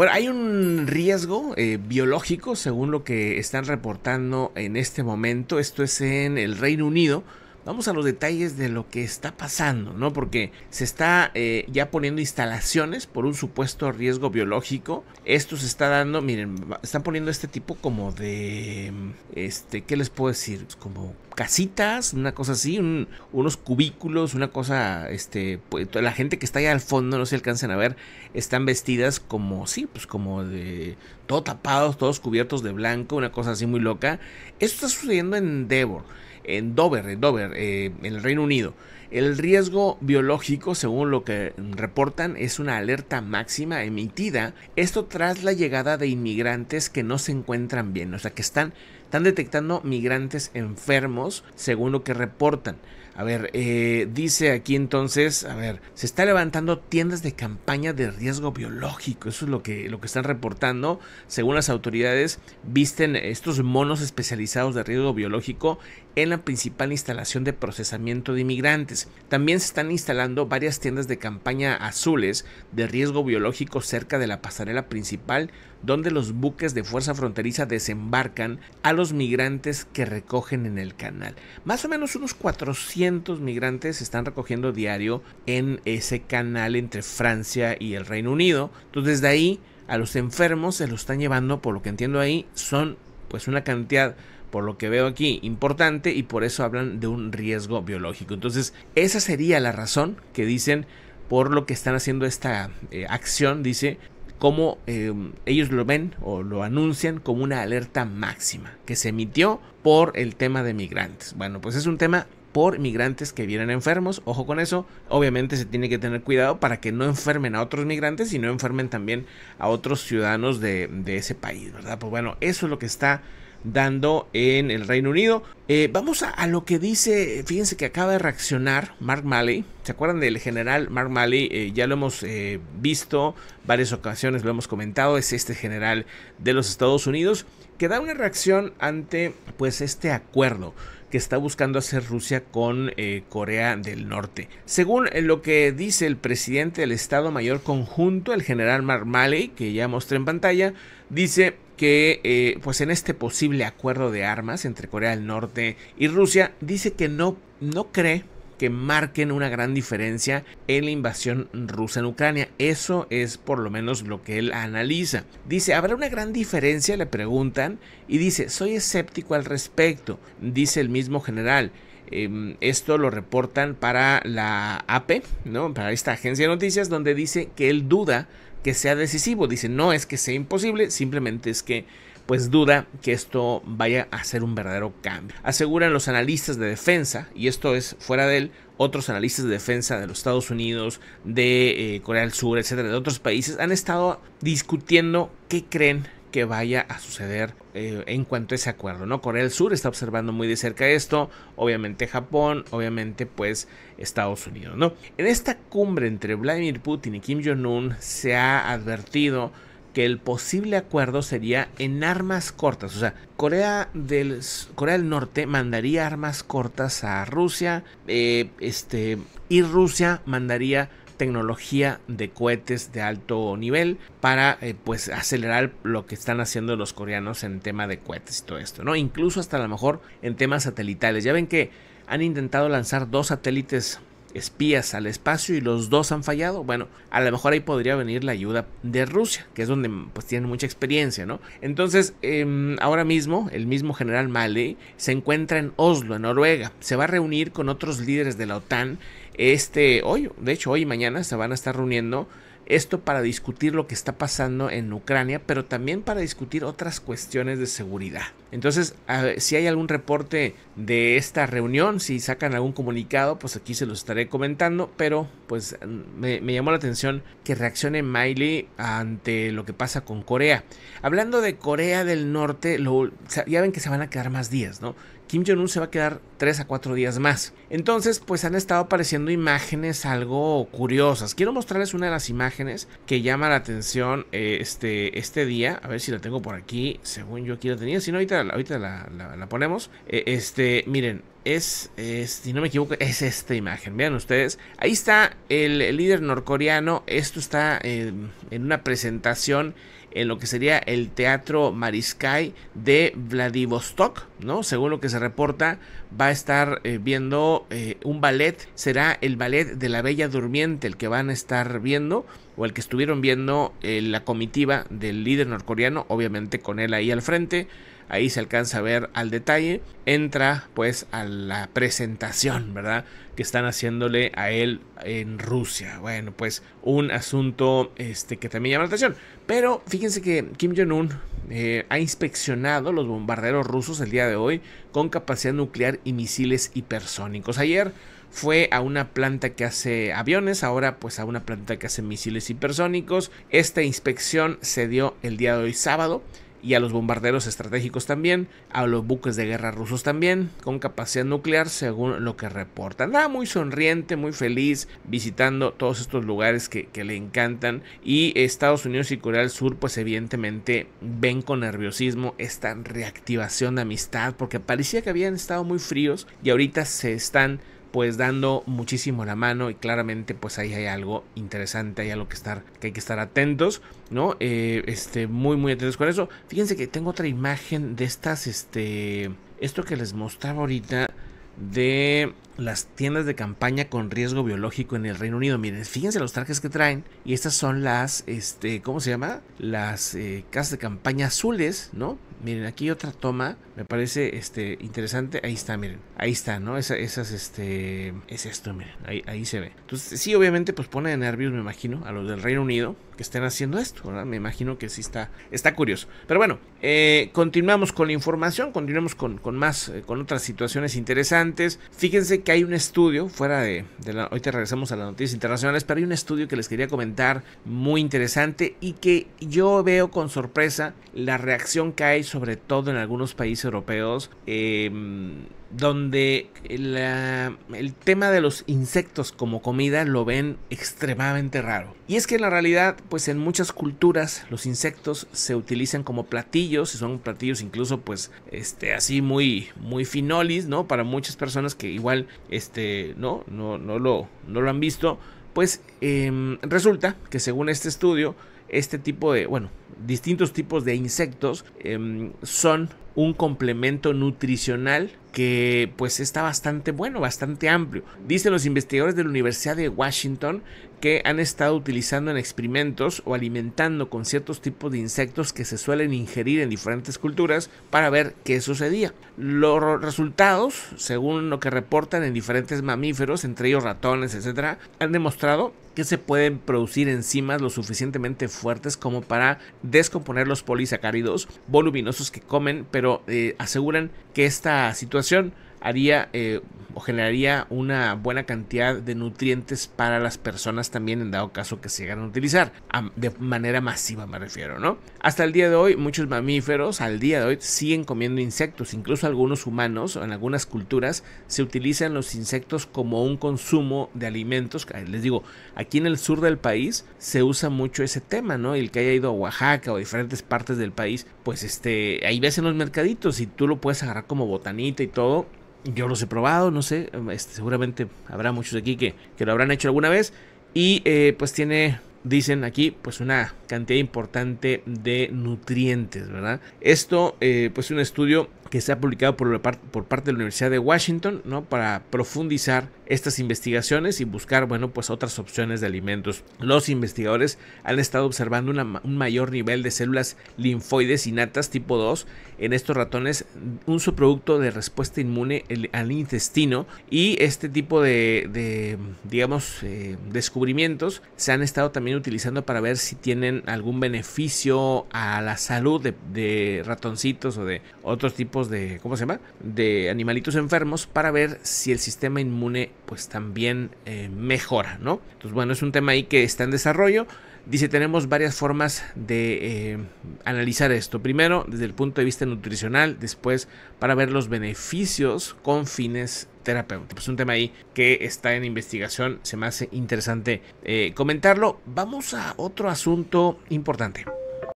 Bueno, hay un riesgo eh, biológico según lo que están reportando en este momento. Esto es en el Reino Unido Vamos a los detalles de lo que está pasando, ¿no? Porque se está eh, ya poniendo instalaciones por un supuesto riesgo biológico. Esto se está dando, miren, están poniendo este tipo como de, este, ¿qué les puedo decir? Como casitas, una cosa así, unos cubículos, una cosa, este, pues, la gente que está allá al fondo, no se alcanzan a ver, están vestidas como, sí, pues como de, todo tapados, todos cubiertos de blanco, una cosa así muy loca. Esto está sucediendo en Devor en Dover, en Dover, eh, en el Reino Unido. El riesgo biológico, según lo que reportan, es una alerta máxima emitida, esto tras la llegada de inmigrantes que no se encuentran bien, o sea, que están están detectando migrantes enfermos, según lo que reportan. A ver, eh, dice aquí entonces, a ver, se está levantando tiendas de campaña de riesgo biológico, eso es lo que, lo que están reportando. Según las autoridades, visten estos monos especializados de riesgo biológico en la principal instalación de procesamiento de inmigrantes. También se están instalando varias tiendas de campaña azules de riesgo biológico cerca de la pasarela principal, donde los buques de fuerza fronteriza desembarcan a migrantes que recogen en el canal. Más o menos unos 400 migrantes están recogiendo diario en ese canal entre Francia y el Reino Unido. Entonces de ahí a los enfermos se los están llevando, por lo que entiendo ahí, son pues una cantidad por lo que veo aquí, importante y por eso hablan de un riesgo biológico. Entonces, esa sería la razón que dicen por lo que están haciendo esta eh, acción, dice, como em, ellos lo ven o lo anuncian como una alerta máxima que se emitió por el tema de migrantes. Bueno, pues es un tema por migrantes que vienen enfermos. Ojo con eso. Obviamente se tiene que tener cuidado para que no enfermen a otros migrantes y no enfermen también a otros ciudadanos de, de, ese país, ¿verdad? Pues bueno, eso es lo que está dando en el Reino Unido. Eh, vamos a, lo que dice, fíjense que acaba de reaccionar Mark Malley. ¿Se acuerdan del general Mark Malley? Eh, ya lo hemos eh, visto varias ocasiones, lo hemos comentado. Es este general de los Estados Unidos que da una reacción ante pues este acuerdo que está buscando hacer Rusia con Corea del Norte. Según lo que dice el presidente del Estado Mayor Conjunto, el general Mark Malley, que ya mostré en pantalla, dice que eh, pues en este posible acuerdo de armas entre Corea del Norte y Rusia dice que no, no cree que marquen una gran diferencia en la invasión rusa en Ucrania. Eso es por lo menos lo que él analiza. Dice, ¿habrá una gran diferencia? Le preguntan y dice, soy escéptico al respecto, dice el mismo general. Em, esto lo reportan para la AP, e, ¿no? para esta agencia de noticias, donde dice que él duda que sea decisivo. Dice, no es que sea imposible, simplemente es que pues duda que esto vaya a ser un verdadero cambio. Aseguran los analistas de defensa, y esto es fuera de él, otros analistas de defensa de los Estados Unidos, de eh, Corea del Sur, etcétera, de otros países, han estado discutiendo qué creen que vaya a suceder eh, en cuanto a ese acuerdo, ¿no? Corea del Sur está observando muy de cerca esto, obviamente Japón, obviamente pues Estados Unidos, ¿no? En esta cumbre entre Vladimir Putin y Kim Jong-un se ha advertido que el posible acuerdo sería en armas cortas, o sea, Corea del, Corea del Norte mandaría armas cortas a Rusia, eh, este, y Rusia mandaría tecnología de cohetes de alto nivel para eh, pues acelerar lo que están haciendo los coreanos en tema de cohetes y todo esto, ¿no? Incluso hasta a lo mejor en temas satelitales. Ya ven que han intentado lanzar dos satélites espías al espacio y los dos han fallado, bueno, a lo mejor ahí podría venir la ayuda de Rusia, que es donde pues tienen mucha experiencia, ¿no? Entonces, em, ahora mismo el mismo general Malley se encuentra en Oslo, en Noruega, se va a reunir con otros líderes de la OTAN este, hoy, de hecho, hoy y mañana se van a estar reuniendo esto para discutir lo que está pasando en Ucrania, pero también para discutir otras cuestiones de seguridad. Entonces, si hay algún reporte de esta reunión, si sacan algún comunicado, pues aquí se los estaré comentando, pero pues me, llamó la atención que reaccione Miley ante lo que pasa con Corea. Hablando de Corea del Norte, ya ven que se van a quedar más días, ¿no? Kim Jong-un se va a quedar 3 a 4 días más. Entonces, pues han estado apareciendo imágenes algo curiosas. Quiero mostrarles una de las imágenes que llama la atención eh, este, este día. A ver si la tengo por aquí. Según yo aquí la tenía. Si no, ahorita, ahorita la, ponemos. Eh, este, miren, es, si no me equivoco, es esta imagen. Vean ustedes, ahí está el, líder norcoreano. Esto está em, en una presentación en lo que sería el Teatro Mariskai de Vladivostok, ¿no? Según lo que se reporta, va a estar eh, viendo eh, un ballet, será el ballet de la Bella Durmiente el que van a estar viendo, o el que estuvieron viendo eh, la comitiva del líder norcoreano, obviamente con él ahí al frente ahí se alcanza a ver al detalle, entra pues a la presentación, ¿verdad? Que están haciéndole a él en Rusia. Bueno, pues un asunto este, que también llama la atención. Pero fíjense que Kim Jong-un eh, ha inspeccionado los bombarderos rusos el día de hoy con capacidad nuclear y misiles hipersónicos. Ayer fue a una planta que hace aviones, ahora pues a una planta que hace misiles hipersónicos. Esta inspección se dio el día de hoy sábado y a los bombarderos estratégicos también, a los buques de guerra rusos también, con capacidad nuclear según lo que reportan. Nada muy sonriente, muy feliz, visitando todos estos lugares que, que, le encantan. Y Estados Unidos y Corea del Sur, pues evidentemente ven con nerviosismo esta reactivación de amistad, porque parecía que habían estado muy fríos y ahorita se están pues dando muchísimo la mano y claramente pues ahí hay algo interesante, hay algo que estar, que hay que estar atentos, ¿no? Eh, este, muy, muy atentos con eso. Fíjense que tengo otra imagen de estas, este, esto que les mostraba ahorita de las tiendas de campaña con riesgo biológico en el Reino Unido. Miren, fíjense los trajes que traen. Y estas son las, este, ¿cómo se llama? Las eh, casas de campaña azules, ¿no? Miren, aquí otra toma, me parece este, interesante. Ahí está, miren. Ahí está, ¿no? esas, este, es esto, miren. Ahí, se ve. Entonces, sí, obviamente, pues pone de nervios, me imagino, a los del Reino Unido que estén haciendo esto, ¿verdad? Me imagino que sí está, está curioso. Pero bueno, eh, continuamos con la información, continuamos con, más, eh, con otras situaciones interesantes. Fíjense que hay un estudio, fuera de, la, hoy te regresamos a las noticias internacionales, pero hay un estudio que les quería comentar muy interesante y que yo veo con sorpresa la reacción que hay sobre todo en algunos países europeos. Eh, donde el tema de los insectos como comida lo ven extremadamente raro. Y es que en la realidad, pues en muchas culturas los insectos se utilizan como platillos, y son platillos incluso pues este, así muy muy finolis, ¿no? Para muchas personas que igual este no no no lo no lo han visto, pues em, resulta que según este estudio este tipo de, bueno, distintos tipos de insectos em, son un complemento nutricional que pues está bastante bueno, bastante amplio. Dicen los investigadores de la Universidad de Washington que han estado utilizando en experimentos o alimentando con ciertos tipos de insectos que se suelen ingerir en diferentes culturas para ver qué sucedía. Los resultados, según lo que reportan en diferentes mamíferos, entre ellos ratones, etc., han demostrado que se pueden producir enzimas lo suficientemente fuertes como para descomponer los polisacáridos voluminosos que comen, pero eh, aseguran que esta situación situación haría eh, o generaría una buena cantidad de nutrientes para las personas también en dado caso que se llegaran a utilizar de manera masiva me refiero no hasta el día de hoy muchos mamíferos al día de hoy siguen comiendo insectos incluso algunos humanos en algunas culturas se utilizan los insectos como un consumo de alimentos les digo aquí en el sur del país se usa mucho ese tema no el que haya ido a Oaxaca o diferentes partes del país pues este ahí ves en los mercaditos y tú lo puedes agarrar como botanita y todo yo los he probado, no sé, este, seguramente habrá muchos aquí que, lo habrán hecho alguna vez. Y eh, pues tiene, dicen aquí, pues una cantidad importante de nutrientes, ¿verdad? Esto, eh, pues un estudio que se ha publicado por, por parte de la Universidad de Washington, ¿no? Para profundizar estas investigaciones y buscar, bueno, pues otras opciones de alimentos. Los investigadores han estado observando un mayor nivel de células linfoides innatas tipo 2 en estos ratones, un subproducto de respuesta inmune al intestino y este tipo de, digamos, eh, descubrimientos se han estado también utilizando para ver si tienen algún beneficio a la salud de ratoncitos o de otros tipos de, ¿cómo se De animalitos enfermos para ver si el sistema inmune pues también eh, mejora, ¿no? Entonces, bueno, es un tema ahí que está en desarrollo. Dice, tenemos varias formas de eh, analizar esto. Primero, desde el punto de vista nutricional, después para ver los beneficios con fines terapéuticos. Pues, un tema ahí que está en investigación, se me hace interesante eh, comentarlo. Vamos a otro asunto importante.